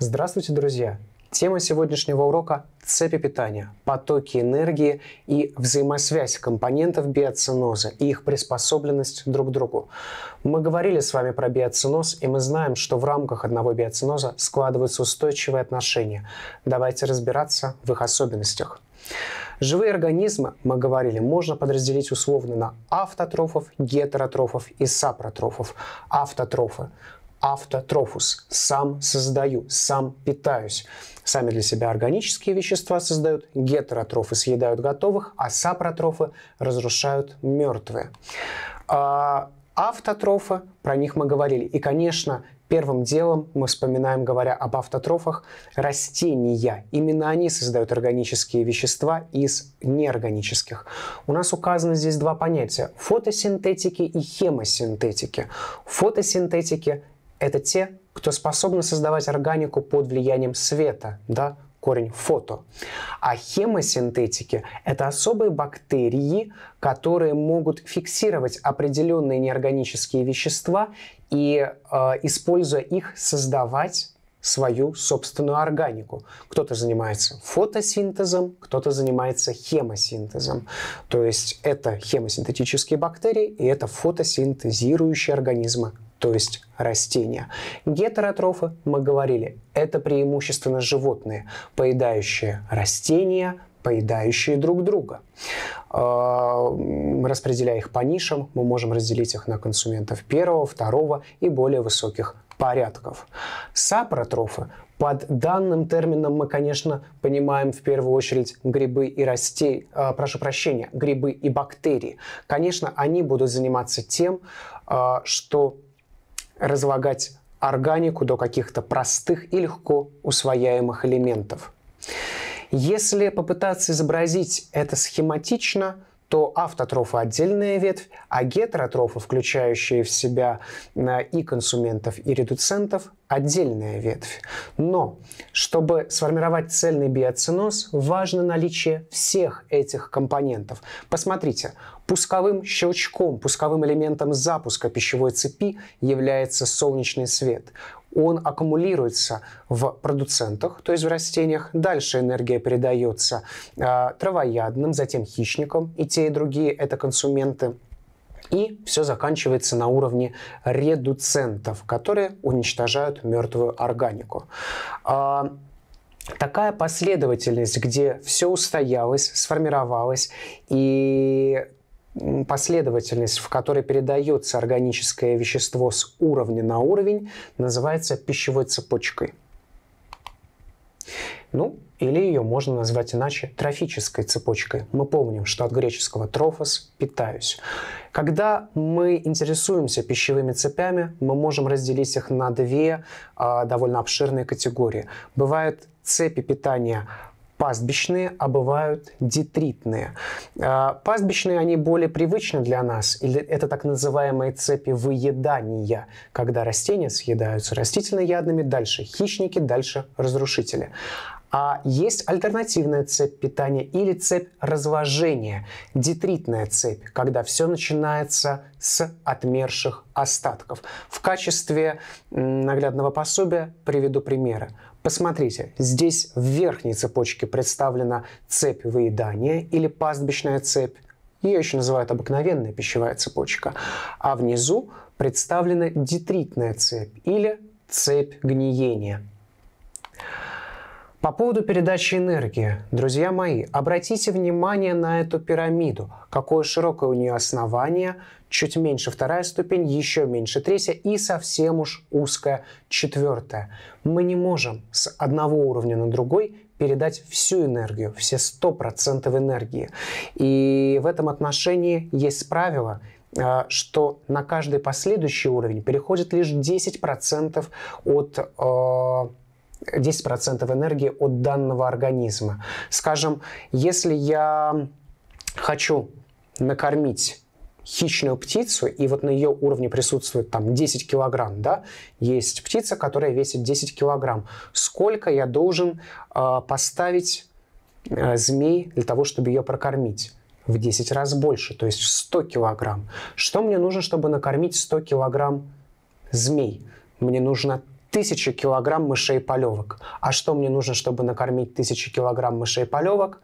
Здравствуйте, друзья! Тема сегодняшнего урока – цепи питания, потоки энергии и взаимосвязь компонентов биоциноза и их приспособленность друг к другу. Мы говорили с вами про биоциноз, и мы знаем, что в рамках одного биоциноза складываются устойчивые отношения. Давайте разбираться в их особенностях. Живые организмы, мы говорили, можно подразделить условно на автотрофов, гетеротрофов и сапротрофов. Автотрофы автотрофус. Сам создаю, сам питаюсь. Сами для себя органические вещества создают, гетеротрофы съедают готовых, а сапротрофы разрушают мертвые. А автотрофы, про них мы говорили. И, конечно, первым делом мы вспоминаем, говоря об автотрофах, растения. Именно они создают органические вещества из неорганических. У нас указаны здесь два понятия – фотосинтетики и хемосинтетики. Фотосинтетики – это те, кто способны создавать органику под влиянием света, да, корень фото. А хемосинтетики – это особые бактерии, которые могут фиксировать определенные неорганические вещества и, э, используя их, создавать свою собственную органику. Кто-то занимается фотосинтезом, кто-то занимается хемосинтезом. То есть это хемосинтетические бактерии и это фотосинтезирующие организмы то есть растения. Гетеротрофы, мы говорили, это преимущественно животные, поедающие растения, поедающие друг друга. А, распределяя их по нишам, мы можем разделить их на консументов первого, второго и более высоких порядков. Сапротрофы под данным термином мы, конечно, понимаем в первую очередь грибы и растей, э, а, прошу прощения, грибы и бактерии. Конечно, они будут заниматься тем, э, что разлагать органику до каких-то простых и легко усвояемых элементов. Если попытаться изобразить это схематично, то автотрофы отдельная ветвь, а гетеротрофы, включающие в себя э, и консументов, и редуцентов, отдельная ветвь. Но чтобы сформировать цельный биоценоз, важно наличие всех этих компонентов. Посмотрите, пусковым щелчком, пусковым элементом запуска пищевой цепи является солнечный свет он аккумулируется в продуцентах, то есть в растениях. Дальше энергия передается э, травоядным, затем хищникам, и те, и другие это консументы. И все заканчивается на уровне редуцентов, которые уничтожают мертвую органику. Э, такая последовательность, где все устоялось, сформировалось, и последовательность, в которой передается органическое вещество с уровня на уровень, называется пищевой цепочкой. Ну, или ее можно назвать иначе трофической цепочкой. Мы помним, что от греческого «трофос» – «питаюсь». Когда мы интересуемся пищевыми цепями, мы можем разделить их на две а, довольно обширные категории. Бывают цепи питания пастбищные, а бывают детритные. А, пастбищные, они более привычны для нас, или это так называемые цепи выедания, когда растения съедаются растительноядными, дальше хищники, дальше разрушители. А есть альтернативная цепь питания или цепь разложения, детритная цепь, когда все начинается с отмерших остатков. В качестве наглядного пособия приведу примеры. Посмотрите, здесь в верхней цепочке представлена цепь выедания или пастбищная цепь, ее еще называют обыкновенная пищевая цепочка, а внизу представлена детритная цепь или цепь гниения, по поводу передачи энергии, друзья мои, обратите внимание на эту пирамиду, какое широкое у нее основание, чуть меньше вторая ступень, еще меньше третья и совсем уж узкая четвертая. Мы не можем с одного уровня на другой передать всю энергию, все 100% энергии. И в этом отношении есть правило, э, что на каждый последующий уровень переходит лишь 10% от э, 10% энергии от данного организма. Скажем, если я хочу накормить хищную птицу, и вот на ее уровне присутствует там 10 килограмм, да, есть птица, которая весит 10 килограмм. Сколько я должен э, поставить э, змей для того, чтобы ее прокормить? В 10 раз больше, то есть в 100 килограмм. Что мне нужно, чтобы накормить 100 килограмм змей? Мне нужно тысячи килограмм мышей полевок. А что мне нужно, чтобы накормить тысячи килограмм мышей полевок?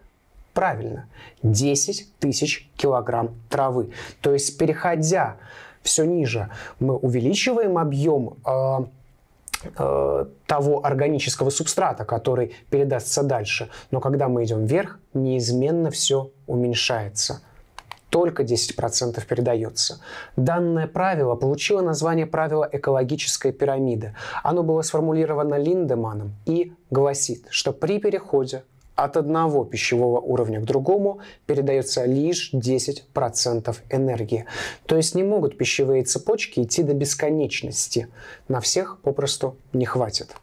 Правильно, 10 тысяч килограмм травы. То есть, переходя все ниже, мы увеличиваем объем э, э, того органического субстрата, который передастся дальше. Но когда мы идем вверх, неизменно все уменьшается только 10% передается. Данное правило получило название правила экологической пирамиды. Оно было сформулировано Линдеманом и гласит, что при переходе от одного пищевого уровня к другому передается лишь 10% энергии. То есть не могут пищевые цепочки идти до бесконечности. На всех попросту не хватит.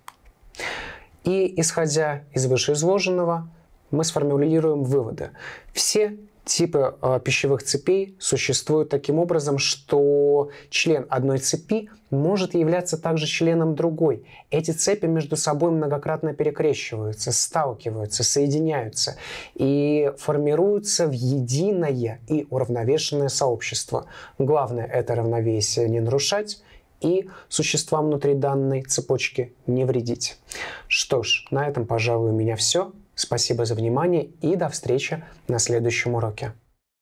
И исходя из вышеизложенного, мы сформулируем выводы. Все типы э, пищевых цепей существуют таким образом, что член одной цепи может являться также членом другой. Эти цепи между собой многократно перекрещиваются, сталкиваются, соединяются и формируются в единое и уравновешенное сообщество. Главное это равновесие не нарушать и существам внутри данной цепочки не вредить. Что ж, на этом, пожалуй, у меня все. Спасибо за внимание и до встречи на следующем уроке.